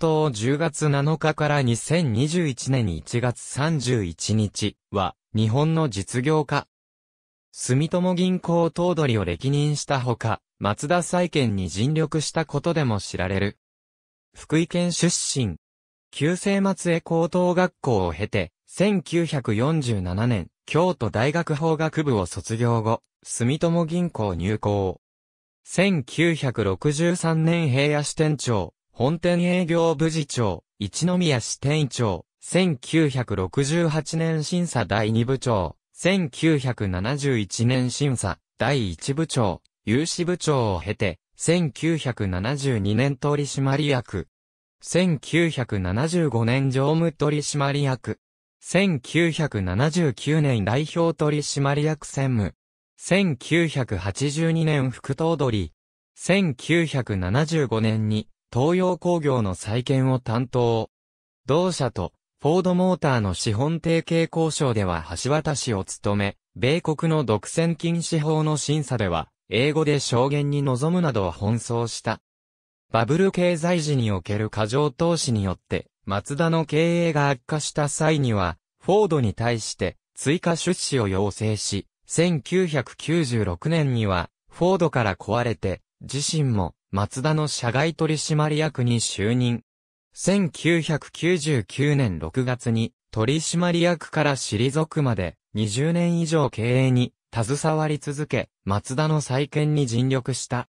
東と10月7日から2021年1月31日は、日本の実業家。住友銀行頭取を歴任したほか、松田債券に尽力したことでも知られる。福井県出身。旧制松江高等学校を経て、1947年、京都大学法学部を卒業後、住友銀行入校。1963年平野支店長、本店営業部次長、一宮支店長、1968年審査第2部長、1971年審査第1部長、有志部長を経て、1972年取締役、1975年常務取締役、1979年代表取締役専務、1982年副頭取、1975年に東洋工業の再建を担当。同社と、フォードモーターの資本提携交渉では橋渡しを務め、米国の独占禁止法の審査では、英語で証言に臨むなどを奔走した。バブル経済時における過剰投資によって、マツダの経営が悪化した際には、フォードに対して追加出資を要請し、1996年には、フォードから壊れて、自身も、松田の社外取締役に就任。1999年6月に、取締役から退くまで、20年以上経営に、携わり続け、松田の再建に尽力した。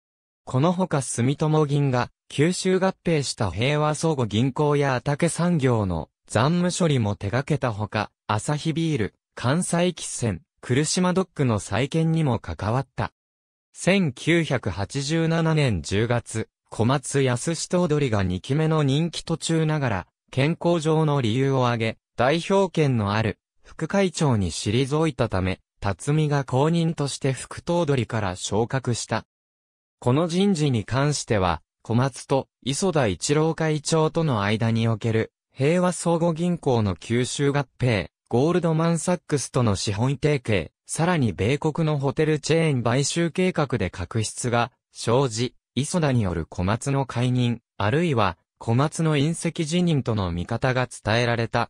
このほか住友銀が、九州合併した平和相互銀行や畑産業の残務処理も手掛けたほか、アサヒビール、関西喫船、来島ドックの再建にも関わった。1987年10月、小松康史頭取が2期目の任期途中ながら、健康上の理由を挙げ、代表権のある副会長に退いたため、辰巳が公認として副頭取から昇格した。この人事に関しては、小松と磯田一郎会長との間における、平和相互銀行の吸収合併、ゴールドマンサックスとの資本提携、さらに米国のホテルチェーン買収計画で確執が生じ、磯田による小松の解任、あるいは小松の隕石辞任との見方が伝えられた。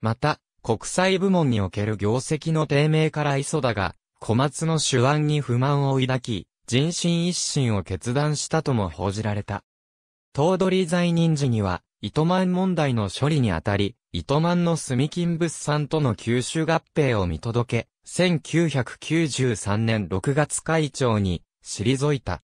また、国際部門における業績の低迷から磯田が、小松の手腕に不満を抱き、人心一心を決断したとも報じられた。頭取在任時には、糸満問題の処理にあたり、糸満の住金物産との吸収合併を見届け、1993年6月会長に退いた。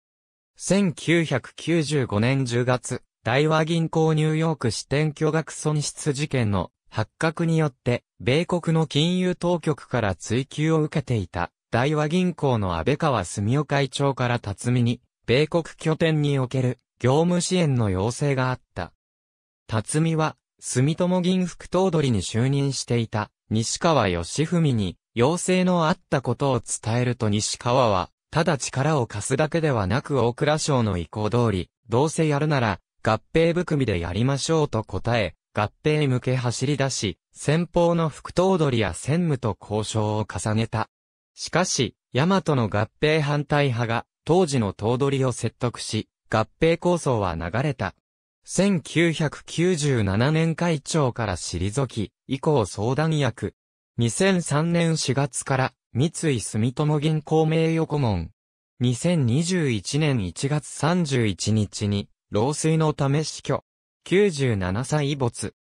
1995年10月、大和銀行ニューヨーク支店巨額損失事件の発覚によって、米国の金融当局から追及を受けていた、大和銀行の安倍川澄夫会長から辰巳に、米国拠点における業務支援の要請があった。辰巳は、住友銀副頭取に就任していた、西川義文に、要請のあったことを伝えると西川は、ただ力を貸すだけではなく大倉省の意向通り、どうせやるなら、合併含みでやりましょうと答え、合併向け走り出し、先方の副頭取や専務と交渉を重ねた。しかし、大和の合併反対派が、当時の頭取を説得し、合併構想は流れた。1997年会長から退き、以降相談役。2003年4月から、三井住友銀行名誉顧問。2021年1月31日に、老衰のため死去。97歳没。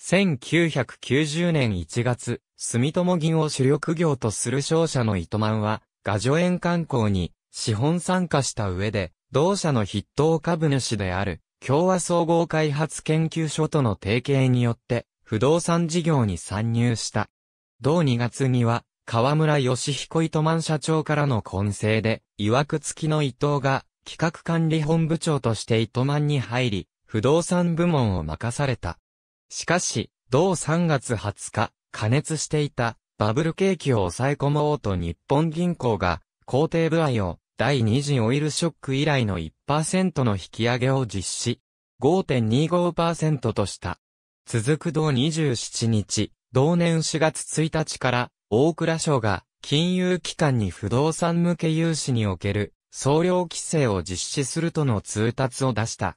1990年1月、住友銀を主力業とする商社の糸満は、画叙園観光に資本参加した上で、同社の筆頭株主である共和総合開発研究所との提携によって、不動産事業に参入した。同2月には、河村義彦糸満社長からの混成で、曰く付きの伊藤が企画管理本部長として糸満に入り、不動産部門を任された。しかし、同3月20日、加熱していたバブル景気を抑え込もうと日本銀行が、工程部合を第2次オイルショック以来の1%の引き上げを実施、5.25%とした。続く同27日、同年4月1日から、大倉省が金融機関に不動産向け融資における総量規制を実施するとの通達を出した。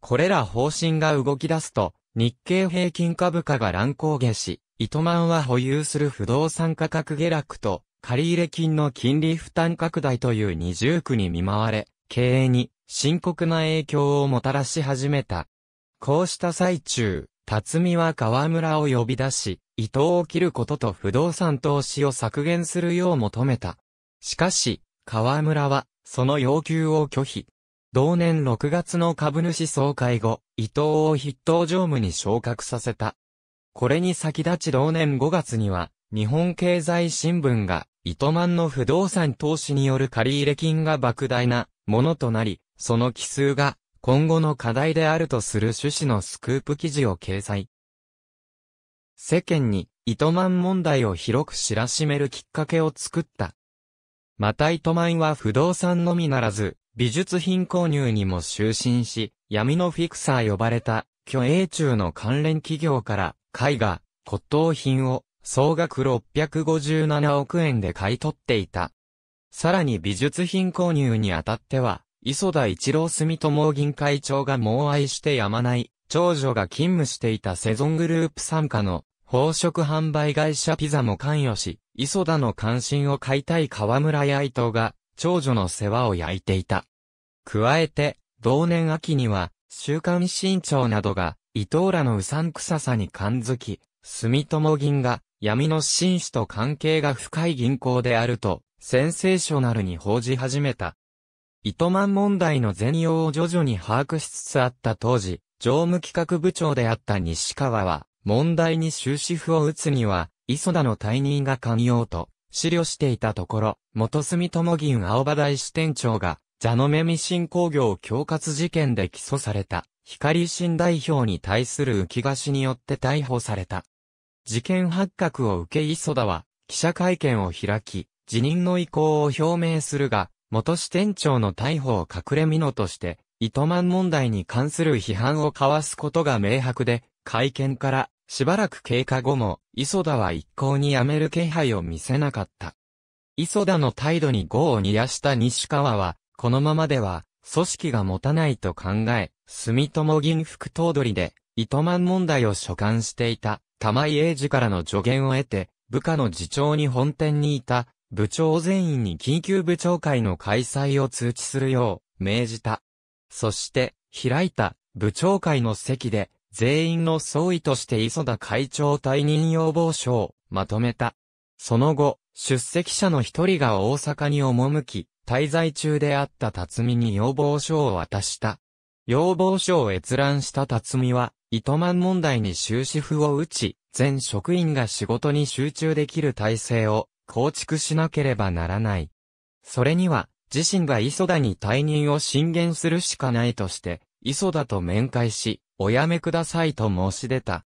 これら方針が動き出すと、日経平均株価が乱高下し、糸満は保有する不動産価格下落と、借入金の金利負担拡大という二重苦に見舞われ、経営に深刻な影響をもたらし始めた。こうした最中、辰巳は河村を呼び出し、伊藤を切ることと不動産投資を削減するよう求めた。しかし、河村は、その要求を拒否。同年6月の株主総会後、伊藤を筆頭常務に昇格させた。これに先立ち同年5月には、日本経済新聞が、糸満の不動産投資による借入金が莫大なものとなり、その奇数が今後の課題であるとする趣旨のスクープ記事を掲載。世間に糸満問題を広く知らしめるきっかけを作った。また糸満は不動産のみならず、美術品購入にも就寝し、闇のフィクサー呼ばれた、虚栄中の関連企業から、絵画、骨董品を、総額657億円で買い取っていた。さらに美術品購入にあたっては、磯田一郎住友銀会長が猛愛してやまない、長女が勤務していたセゾングループ参加の宝飾販売会社ピザも関与し、磯田の関心を買いたい河村や伊藤が、長女の世話を焼いていた。加えて、同年秋には、週刊新潮などが、伊藤らのうさんくささに感づき、住友銀が、闇の紳士と関係が深い銀行であると、センセーショナルに報じ始めた。糸満問題の全容を徐々に把握しつつあった当時、常務企画部長であった西川は、問題に終止符を打つには、磯田の退任が寛容と、資料していたところ、元住友銀青葉大支店長が、蛇の目ミシ工業恐喝事件で起訴された、光新代表に対する浮き貸しによって逮捕された。事件発覚を受け磯田は、記者会見を開き、辞任の意向を表明するが、元支店長の逮捕を隠れ蓑として、糸満問題に関する批判を交わすことが明白で、会見からしばらく経過後も、磯田は一向に辞める気配を見せなかった。磯田の態度に業を煮やした西川は、このままでは、組織が持たないと考え、住友銀副頭取で、糸満問題を所管していた、玉井英二からの助言を得て、部下の次長に本店にいた、部長全員に緊急部長会の開催を通知するよう、命じた。そして、開いた、部長会の席で、全員の総意として磯田会長退任要望書を、まとめた。その後、出席者の一人が大阪に赴き、滞在中であった辰巳に要望書を渡した。要望書を閲覧した辰巳は、糸満問題に終止符を打ち、全職員が仕事に集中できる体制を構築しなければならない。それには、自身が磯田に退任を進言するしかないとして、磯田と面会し、おやめくださいと申し出た。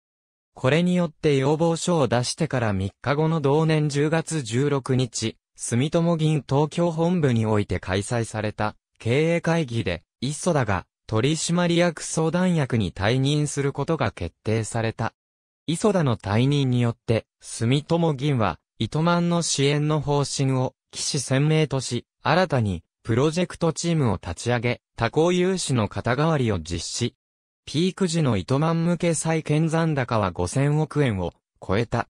これによって要望書を出してから3日後の同年10月16日、住友銀東京本部において開催された経営会議で、磯田が取締役相談役に退任することが決定された。磯田の退任によって、住友銀は、糸満の支援の方針を、騎士鮮明とし、新たに、プロジェクトチームを立ち上げ、他行融資の肩代わりを実施。ピーク時の糸満向け債券残高は5000億円を超えた。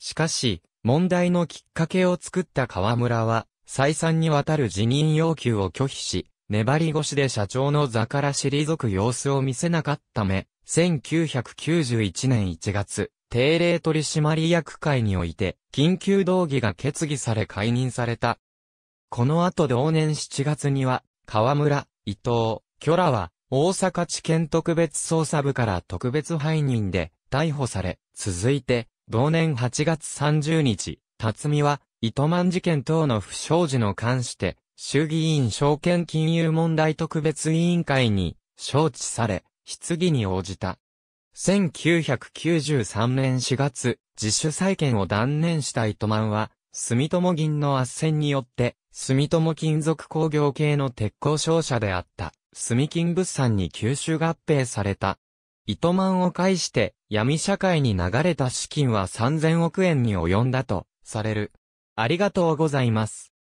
しかし、問題のきっかけを作った河村は、再三にわたる辞任要求を拒否し、粘り腰で社長の座から退く様子を見せなかっため、1991年1月、定例取締役会において、緊急動議が決議され解任された。この後同年7月には、河村、伊藤、ョラは、大阪地検特別捜査部から特別背任で逮捕され、続いて、同年8月30日、辰巳は、糸満事件等の不祥事の関して、衆議院証券金融問題特別委員会に招致され、質疑に応じた。1993年4月、自主再建を断念した糸満は、住友銀の圧旋によって、住友金属工業系の鉄鋼商社であった、住金物産に吸収合併された。糸満を介して闇社会に流れた資金は3000億円に及んだとされる。ありがとうございます。